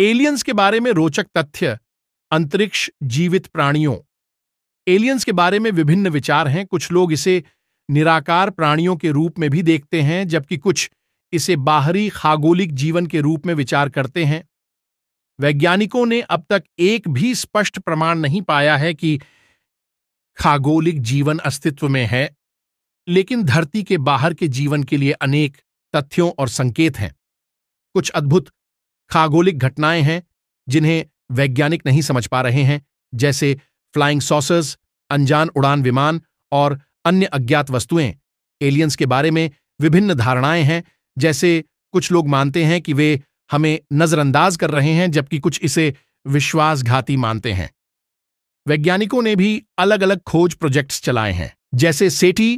aliens के बारे में रोचक तथ्य अंतरिक्ष जीवित प्राणियों एलियंस के बारे में विभिन्न विचार हैं कुछ लोग इसे निराकार प्राणियों के रूप में भी देखते हैं जबकि कुछ इसे बाहरी खागोलिक जीवन के रूप में विचार करते हैं वैज्ञानिकों ने अब तक एक भी स्पष्ट प्रमाण नहीं पाया है कि खागोलिक जीवन अस्तित्व में है लेकिन धरती के बाहर के जीवन के लिए अनेक तथ्यों और संकेत हैं कुछ अद्भुत खागोलिक घटनाएं हैं जिन्हें वैज्ञानिक नहीं समझ पा रहे हैं जैसे फ्लाइंग सॉसर्स अनजान उड़ान विमान और अन्य अज्ञात वस्तुएं एलियंस के बारे में विभिन्न धारणाएं हैं जैसे कुछ लोग मानते हैं कि वे हमें नजरअंदाज कर रहे हैं जबकि कुछ इसे विश्वासघाती मानते हैं वैज्ञानिकों ने भी अलग अलग खोज प्रोजेक्ट्स चलाए हैं जैसे SETI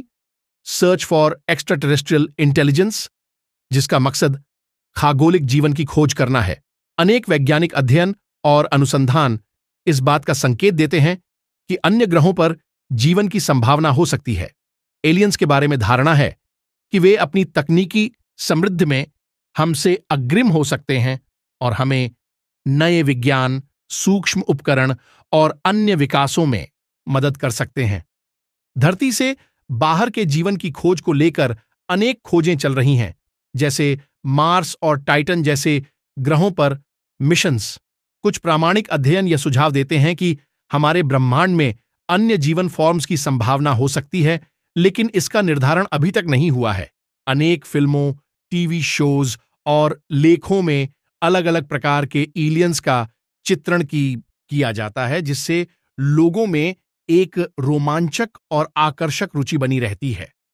search for extraterrestrial intelligence जिसका मकसद खागोलिक जीवन की खोज करना है अनेक वैज्ञानिक अध्ययन और अनुसंधान इस बात का संकेत देते हैं कि अन्य ग्रहों पर जीवन की संभावना हो सकती है एलियंस के बारे में धारणा है कि वे अपनी तकनीकी समृद्ध में हमसे अग्रिम हो सकते हैं और हमें नए विज्ञान सूक्ष्म उपकरण और अन्य विकासों में मदद कर सकते हैं धरती से बाहर के जीवन की खोज को लेकर अनेक खोजें चल रही हैं जैसे मार्स और टाइटन जैसे ग्रहों पर मिशंस कुछ प्रामाणिक अध्ययन यह सुझाव देते हैं कि हमारे ब्रह्मांड में अन्य जीवन फॉर्म्स की संभावना हो सकती है लेकिन इसका निर्धारण अभी तक नहीं हुआ है अनेक फिल्मों टीवी शोज और लेखों में अलग अलग प्रकार के एलियंस का चित्रण की किया जाता है जिससे लोगों में एक रोमांचक और आकर्षक रुचि बनी रहती है